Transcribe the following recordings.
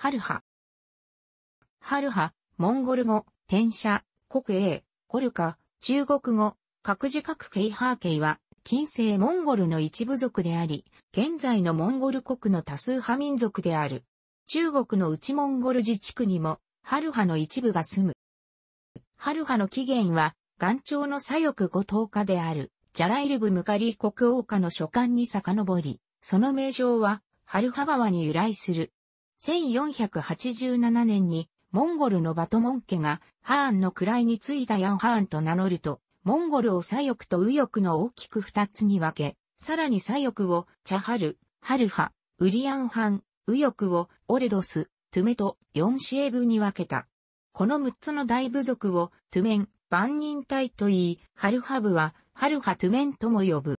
ハルハ。ハルハ、モンゴル語、転写、国営、コルカ、中国語、各自各ケイハーケイは、近世モンゴルの一部族であり、現在のモンゴル国の多数派民族である。中国の内モンゴル自治区にも、ハルハの一部が住む。ハルハの起源は、元朝の左翼後頭家である、ジャライルブ・ムカリ国王家の書簡に遡り、その名称は、ハルハ川に由来する。1487年にモンゴルのバトモン家がハーンの位についたヤンハーンと名乗ると、モンゴルを左翼と右翼の大きく二つに分け、さらに左翼をチャハル、ハルハ、ウリアンハン、右翼をオレドス、トゥメと四シエブに分けた。この六つの大部族をトゥメン、万人隊と言い、ハルハ部はハルハトゥメンとも呼ぶ。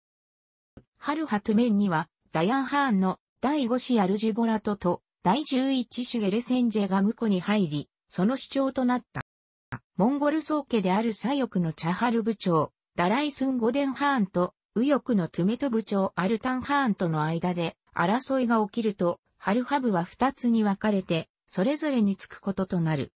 ハルハトゥメンにはダヤンハーンの第五子アルジボラトと第11シュゲレセンジェが婿に入り、その主張となった。モンゴル宗家である左翼のチャハル部長、ダライスン・ゴデンハーンと、右翼のトゥメト部長アルタンハーンとの間で争いが起きると、ハルハブは二つに分かれて、それぞれにつくこととなる。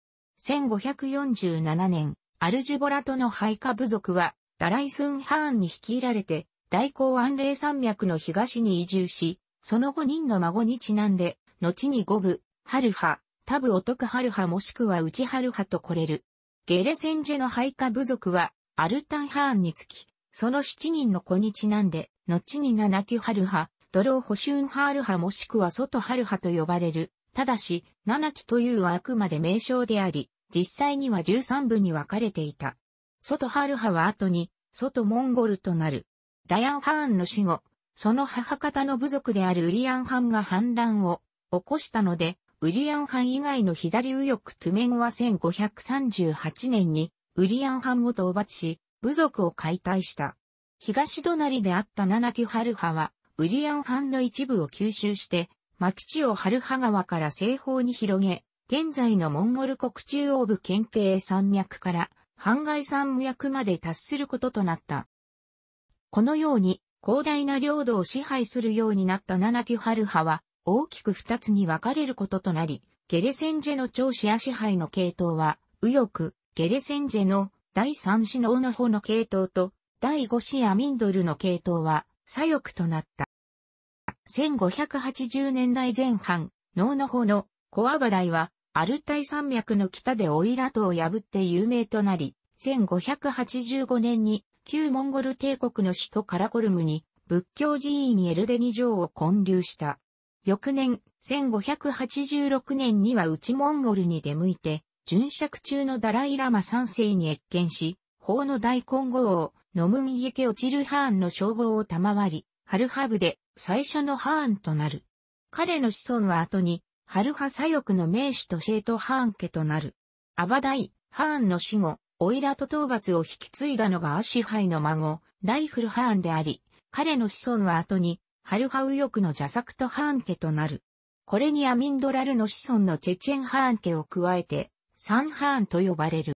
1547年、アルジュボラとの配下部族は、ダライスン・ハーンに率いられて、大公安霊山脈の東に移住し、その後人の孫にちなんで、後に五部、春派、多部お得春派もしくは内春派と来れる。ゲレセンジェの配下部族は、アルタンハーンにつき、その七人の子にちなんで、後に七木春ハ、ドローホシュンハールハもしくは外春ハと呼ばれる。ただし、七木というはあくまで名称であり、実際には十三部に分かれていた。外春ハは後に、外モンゴルとなる。ダヤンハーンの死後、その母方の部族であるウリアンハンが反乱を起こしたので、ウリアンハン以外の左右翼トゥメンは1538年にウリアンハンを討伐し、部族を解体した。東隣であったナナキハルハは、ウリアンハンの一部を吸収して、マキチをハルハ川から西方に広げ、現在のモンゴル国中央部県警山脈から、ハンガイ山脈まで達することとなった。このように、広大な領土を支配するようになったナナキハルハは、大きく二つに分かれることとなり、ゲレセンジェの超シア支配の系統は、右翼、ゲレセンジェの第三子のオノホの系統と、第五子アミンドルの系統は、左翼となった。1580年代前半、ノーノホのコアバダイは、アルタイ山脈の北でオイラトを破って有名となり、1585年に旧モンゴル帝国の首都カラコルムに仏教寺院エルデニ城を建立した。翌年、1586年には内モンゴルに出向いて、巡釈中のダライラマ3世に越見し、法の大根剛王、ノムンイエケオチルハーンの称号を賜り、ハルハブで最初のハーンとなる。彼の子孫は後に、ハルハ左翼の名手とシェートハーン家となる。アバダイ、ハーンの死後、オイラと討伐を引き継いだのがアシハイの孫、ライフルハーンであり、彼の子孫は後に、ハルハウヨクのジャサクト・ハーン家となる。これにアミンドラルの子孫のチェチェン・ハーン家を加えて、サン・ハーンと呼ばれる。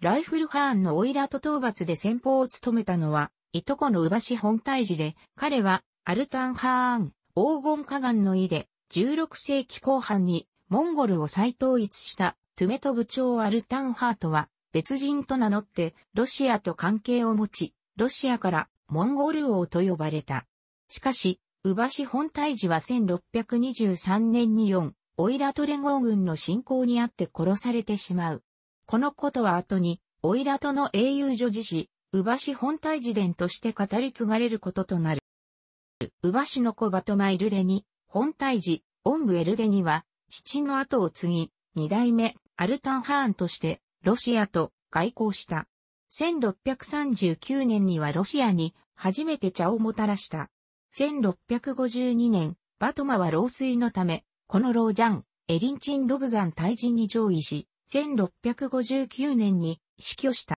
ライフル・ハーンのオイラト討伐で先方を務めたのは、いとこのウバシ本体寺で、彼は、アルタン・ハーン、黄金河岸の井で、16世紀後半に、モンゴルを再統一した、トゥメト部長アルタン・ハートは、別人と名乗って、ロシアと関係を持ち、ロシアから、モンゴル王と呼ばれた。しかし、宇馬市本大寺は1623年に4、オイラト連合軍の侵攻にあって殺されてしまう。このことは後に、オイラとの英雄女児子、宇馬市本大寺伝として語り継がれることとなる。宇馬市の小バトマイルデに、本大寺、オングエルデには、父の後を継ぎ、二代目、アルタンハーンとして、ロシアと外交した。1639年にはロシアに初めて茶をもたらした。1652年、バトマは老衰のため、この老ジャン、エリンチン・ロブザン退陣に上位し、1659年に死去した。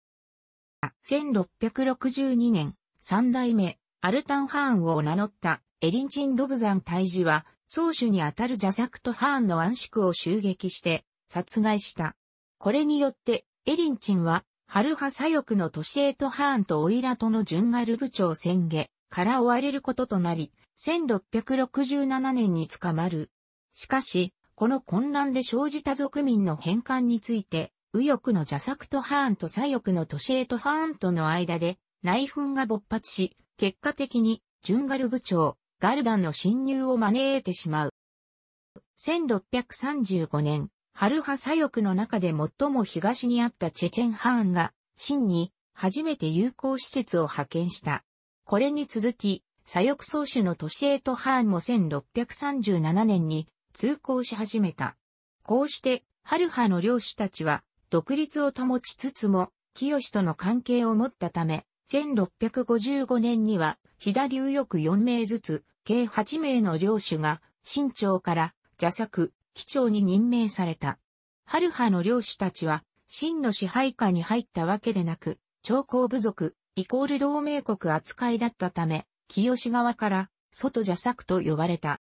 1662年、三代目、アルタン・ハーンを名乗ったエリンチン・ロブザン退治は、宗主にあたるジャサクとハーンの暗宿を襲撃して殺害した。これによって、エリンチンは、ハルハ左翼の都市エとハーンとオイラとの順ガル部長宣言。から追われることとなり、1667年に捕まる。しかし、この混乱で生じた族民の返還について、右翼の邪作とハーンと左翼の都市へとハーンとの間で内紛が勃発し、結果的にジュンガル部長、ガルダンの侵入を招いてしまう。1635年、春派左翼の中で最も東にあったチェチェンハーンが、真に初めて友好施設を派遣した。これに続き、左翼総主の都市エトハーンも1637年に通行し始めた。こうして、ハルハの領主たちは、独立を保ちつつも、清との関係を持ったため、1655年には、左右翼4名ずつ、計8名の領主が、新朝から邪作、貴長に任命された。ハルハの領主たちは、真の支配下に入ったわけでなく、長江部族、イコール同盟国扱いだったため、清側から、外邪作と呼ばれた。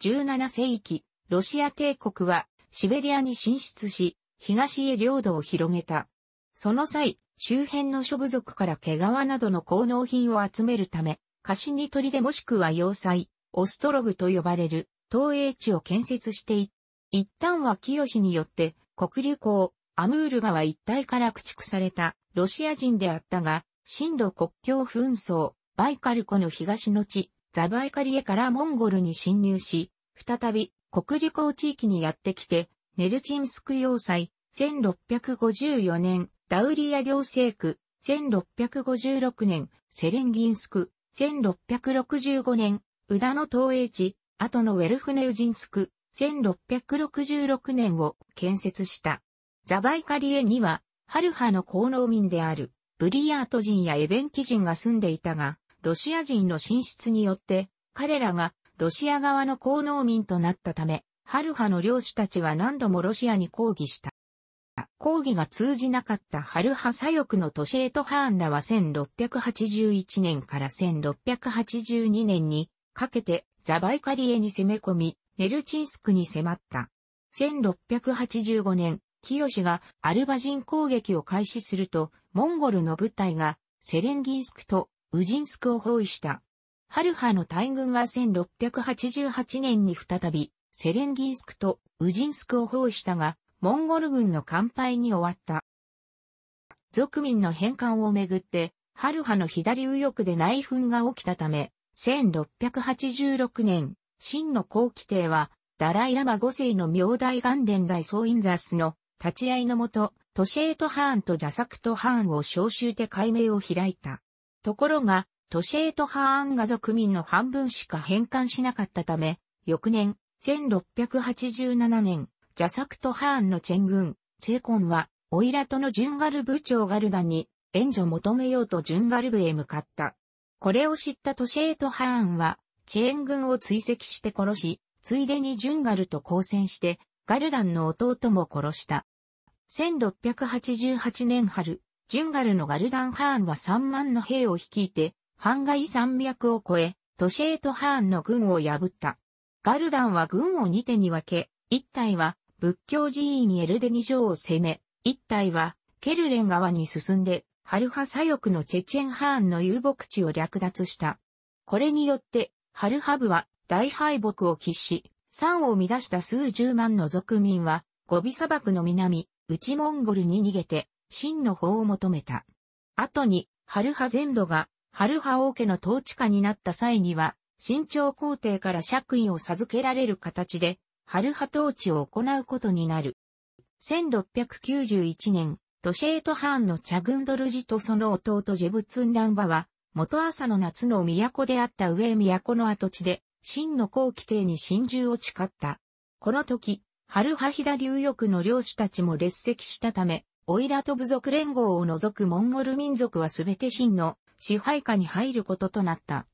17世紀、ロシア帝国は、シベリアに進出し、東へ領土を広げた。その際、周辺の諸部族から毛皮などの高能品を集めるため、貸しに取りでもしくは要塞、オストログと呼ばれる、東営地を建設していった。一旦は清によって、黒竜港、アムール川一帯から駆逐されたロシア人であったが、震度国境紛争、バイカル湖の東の地、ザバイカリエからモンゴルに侵入し、再び国立港地域にやってきて、ネルチンスク要塞、1654年、ダウリア行政区、1656年、セレンギンスク、1665年、ウダの東営地、後のウェルフネウジンスク、1666年を建設した。ザバイカリエには、ハルハの高農民である、ブリヤート人やエベンキ人が住んでいたが、ロシア人の進出によって、彼らがロシア側の高農民となったため、ハルハの領主たちは何度もロシアに抗議した。抗議が通じなかったハルハ左翼のトシエトハーンらは1681年から1682年にかけてザバイカリエに攻め込み、ネルチンスクに迫った。1685年、清がアルバ人攻撃を開始すると、モンゴルの部隊がセレンギンスクとウジンスクを包囲した。ハルハの大軍は1688年に再びセレンギンスクとウジンスクを包囲したが、モンゴル軍の乾杯に終わった。族民の返還をめぐって、ハルハの左右翼で内紛が起きたため、1686年、真の後期帝は、ダライラマ5世の明大元伝大総ンザスの立ち会いのもと、トシェート・ハーンとジャサクト・ハーンを招集で解明を開いた。ところが、トシェート・ハーンが族民の半分しか返還しなかったため、翌年、1687年、ジャサクト・ハーンのチェン軍、聖魂コンは、オイラとのジュンガル部長ガルダに、援助求めようとジュンガル部へ向かった。これを知ったトシェート・ハーンは、チェーン軍を追跡して殺し、ついでにジュンガルと交戦して、ガルダンの弟も殺した。1688年春、ジュンガルのガルダン・ハーンは3万の兵を率いて、ハンガイ山脈を越え、トシェート・ハーンの軍を破った。ガルダンは軍を2手に分け、1体は仏教寺院エルデニ城を攻め、1体はケルレン側に進んで、ハルハ左翼のチェチェン・ハーンの遊牧地を略奪した。これによって、ハルハ部は大敗北を喫し、山を乱した数十万の族民は、ゴビ砂漠の南、内モンゴルに逃げて、真の法を求めた。後に、ハルハ全土が、ハルハ王家の統治下になった際には、新朝皇帝から爵位を授けられる形で、ハルハ統治を行うことになる。1691年、トシェート・ハーンのチャグンドルジとその弟ジェブツンランバは、元朝の夏の都であった上都の跡地で、真の後期帝に真珠を誓った。この時、春葉飛騨流浴の領主たちも列席したため、オイラと部族連合を除くモンゴル民族はすべて真の支配下に入ることとなった。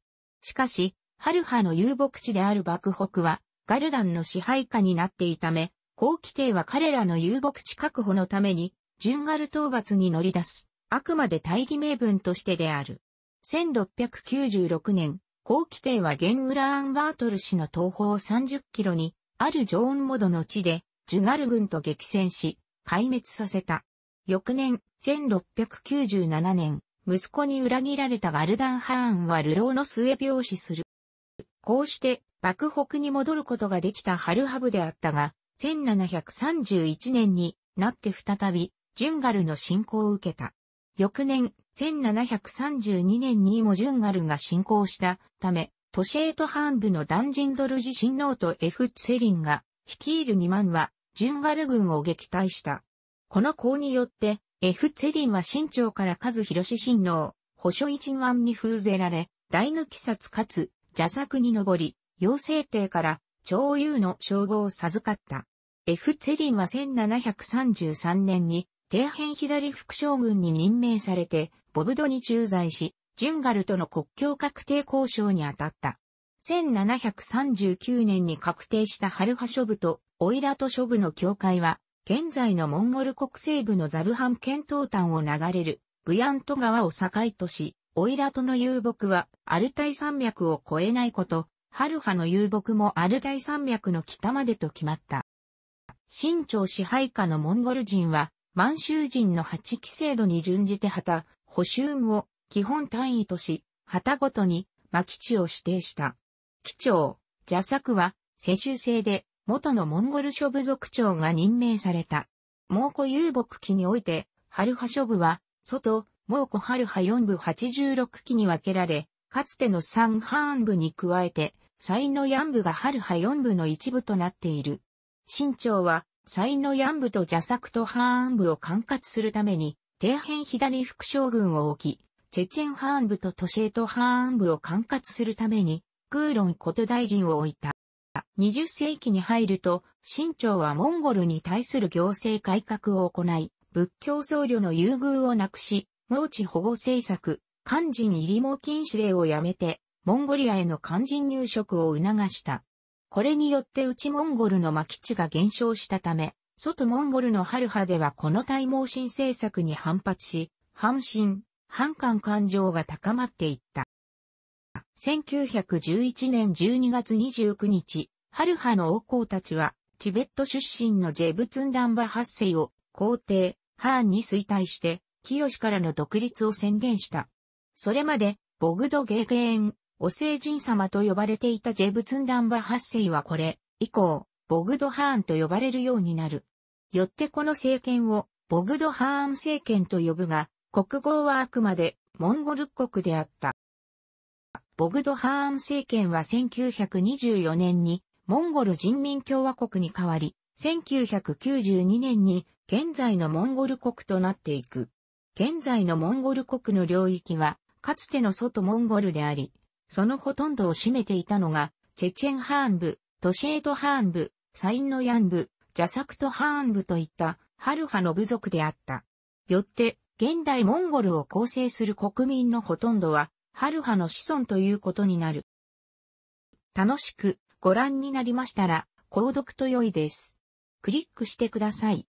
しかし、春葉の遊牧地である幕北は、ガルダンの支配下になっていため、後期帝は彼らの遊牧地確保のために、ンガル討伐に乗り出す、あくまで大義名分としてである。1696年、後期帝はゲンウラーンバートル氏の東方30キロに、あるジョーンモドの地で、ジュガル軍と激戦し、壊滅させた。翌年、1697年、息子に裏切られたガルダンハーンは流浪の末病死する。こうして、幕北に戻ることができたハルハブであったが、1731年になって再び、ジュンガルの侵攻を受けた。翌年、1732年にモジュンガルが侵攻したため、都市エト半部のダンジンドルジ親王とエフ・ツェリンが率いる2万は、ジュンガル軍を撃退した。この功によって、エフ・ツェリンは新朝から数広し親王、保所一万に封ぜられ、大抜き殺かつ、邪作に上り、妖精帝から超優の称号を授かった。エフ・ツェリンは1733年に、底辺左副将軍に任命されて、ボブドに駐在し、ジュンガルとの国境確定交渉に当たった。1739年に確定したハルハ諸部とオイラト諸部の境界は、現在のモンゴル国西部のザブハン県東端を流れるブヤント川を境とし、オイラトの遊牧はアルタイ山脈を越えないこと、ハルハの遊牧もアルタイ山脈の北までと決まった。新朝支配下のモンゴル人は、満州人の八期制度に準じて旗、補修を基本単位とし、旗ごとに巻地を指定した。基長、蛇作は世襲制で元のモンゴル諸部族長が任命された。蒙古遊牧期において、ハルハ諸部は、外、蒙古ハルハ4部86期に分けられ、かつての三半部に加えて、サイのヤン部がハルハ4部の一部となっている。新朝は、サイノヤン部と蛇作とハ部を管轄するために、底辺左副将軍を置き、チェチェンハーン部とトシェートハーン部を管轄するために、クーロンこと大臣を置いた。20世紀に入ると、清朝はモンゴルに対する行政改革を行い、仏教僧侶の優遇をなくし、農地保護政策、肝心入りも禁止令をやめて、モンゴリアへの肝心入植を促した。これによって内モンゴルの巻地が減少したため、外モンゴルのハルハではこの大毛新政策に反発し、反新、反感感情が高まっていった。1911年12月29日、ハルハの王侯たちは、チベット出身のジェブツンダンバ八世を皇帝、ハーンに衰退して、清からの独立を宣言した。それまで、ボグドゲゲーン、お聖人様と呼ばれていたジェブツンダンバ八世はこれ、以降、ボグドハーンと呼ばれるようになる。よってこの政権をボグドハーン政権と呼ぶが、国号はあくまでモンゴル国であった。ボグドハーン政権は1924年にモンゴル人民共和国に変わり、1992年に現在のモンゴル国となっていく。現在のモンゴル国の領域は、かつての外モンゴルであり、そのほとんどを占めていたのが、チェチェンハーン部、トシェートハーン部、サインのヤン部、サクトハーン部といったハルハの部族であった。よって、現代モンゴルを構成する国民のほとんどは、ハルハの子孫ということになる。楽しくご覧になりましたら、購読と良いです。クリックしてください。